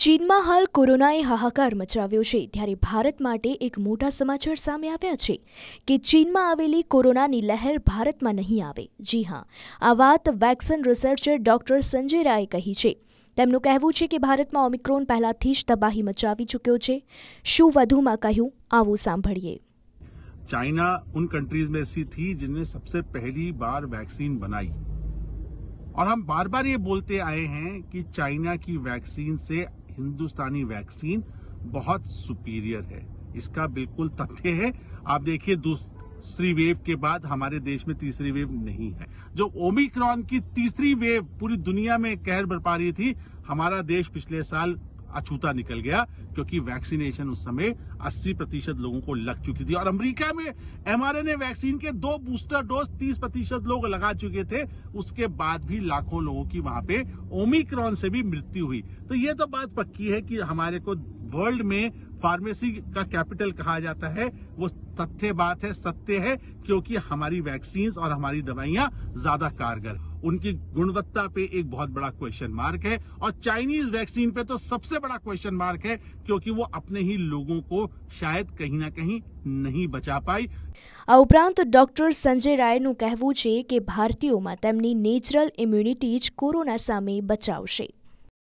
चीन में हाल कोरोना हाहाकार मचाव्य तेरे भारत माटे एक मोटा समाचार साया चीन में कोरोना की लहर भारत में नहीं आवे। जी हाँ आत vaccine researcher doctor Sanjay Rai कही है तमु कहवु कि भारत में ओमिक्रॉन पहला तबाही मचा चुको शू वधु में कहू आए चाइना उन कंट्रीज में ऐसी थी जिनने सबसे पहली बार वैक्सीन बनाई और हम बार बार ये बोलते आए हैं कि चाइना की वैक्सीन से हिंदुस्तानी वैक्सीन बहुत सुपीरियर है इसका बिल्कुल तथ्य है आप देखिए दूसरी वेव के बाद हमारे देश में तीसरी वेव नहीं है जो ओमिक्रॉन की तीसरी वेव पूरी दुनिया में कहर बरपा रही थी हमारा देश पिछले साल अछूता निकल गया क्योंकि वैक्सीनेशन उस समय 80 प्रतिशत लोगों को लग चुकी थी और अमेरिका में एमआरएनए वैक्सीन के दो बूस्टर डोज 30 प्रतिशत लोग लगा चुके थे उसके बाद भी लाखों लोगों की वहां पे ओमिक्रॉन से भी मृत्यु हुई तो ये तो बात पक्की है कि हमारे को वर्ल्ड में फार्मेसी का कैपिटल कहा जाता है वो तथ्य बात है सत्य है क्योंकि हमारी वैक्सीन और हमारी दवाइयां ज्यादा कारगर उनकी गुणवत्ता पे एक बहुत बड़ा क्वेश्चन मार्क है और चाइनीज वैक्सीन पे तो सबसे बड़ा क्वेश्चन मार्क है क्योंकि वो अपने ही लोगों को शायद कहीं ना कहीं नहीं बचा पाई આ ઉપરાંત ડોક્ટર સંજય રાયનું કહેવું છે કે ભારતીયોમાં natural natural immunity corona corona बचाव से